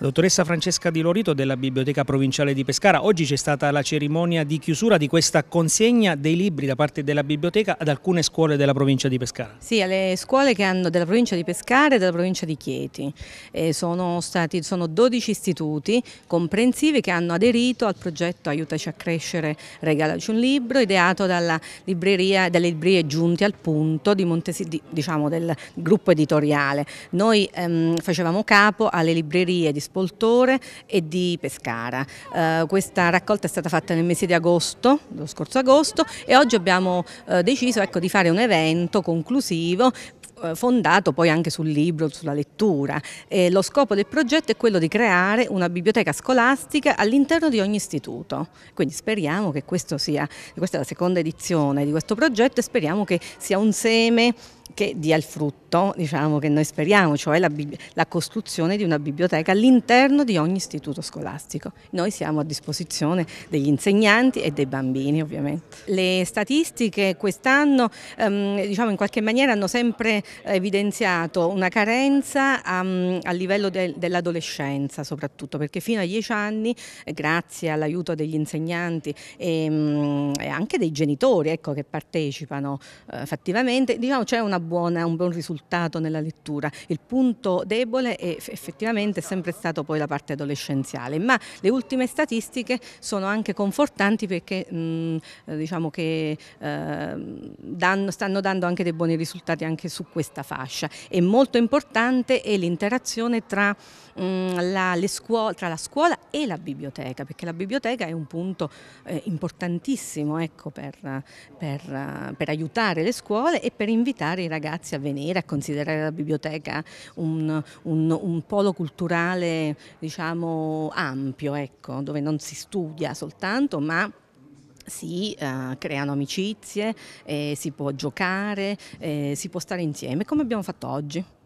dottoressa Francesca Di Lorito della Biblioteca Provinciale di Pescara, oggi c'è stata la cerimonia di chiusura di questa consegna dei libri da parte della biblioteca ad alcune scuole della provincia di Pescara. Sì, alle scuole che hanno della provincia di Pescara e della provincia di Chieti. Eh, sono, stati, sono 12 istituti comprensivi che hanno aderito al progetto Aiutaci a crescere, regalaci un libro, ideato dalla libreria, dalle librerie giunti al punto di Montesi, di, diciamo, del gruppo editoriale. Noi ehm, facevamo capo alle librerie di Spoltore e di Pescara. Eh, questa raccolta è stata fatta nel mese di agosto, lo scorso agosto, e oggi abbiamo eh, deciso ecco, di fare un evento conclusivo eh, fondato poi anche sul libro, sulla lettura. E lo scopo del progetto è quello di creare una biblioteca scolastica all'interno di ogni istituto. Quindi speriamo che sia, questa è la seconda edizione di questo progetto e speriamo che sia un seme che dia il frutto diciamo, che noi speriamo, cioè la, la costruzione di una biblioteca all'interno di ogni istituto scolastico. Noi siamo a disposizione degli insegnanti e dei bambini ovviamente. Le statistiche quest'anno ehm, diciamo, in qualche maniera hanno sempre evidenziato una carenza um, a livello de dell'adolescenza soprattutto perché fino a dieci anni eh, grazie all'aiuto degli insegnanti ehm, e, mh, anche dei genitori ecco, che partecipano eh, fattivamente diciamo, c'è una buona, un buon risultato nella lettura. Il punto debole è effettivamente sempre stato poi la parte adolescenziale, ma le ultime statistiche sono anche confortanti perché mh, diciamo che eh, danno, stanno dando anche dei buoni risultati anche su questa fascia. E molto importante è l'interazione tra, la, tra, la scuola e la biblioteca, perché la biblioteca è un punto eh, importantissimo ecco, per, per, per aiutare le scuole e per invitare i ragazzi a venire, a considerare la biblioteca un, un, un polo culturale diciamo, ampio, ecco, dove non si studia soltanto ma si uh, creano amicizie, eh, si può giocare, eh, si può stare insieme come abbiamo fatto oggi.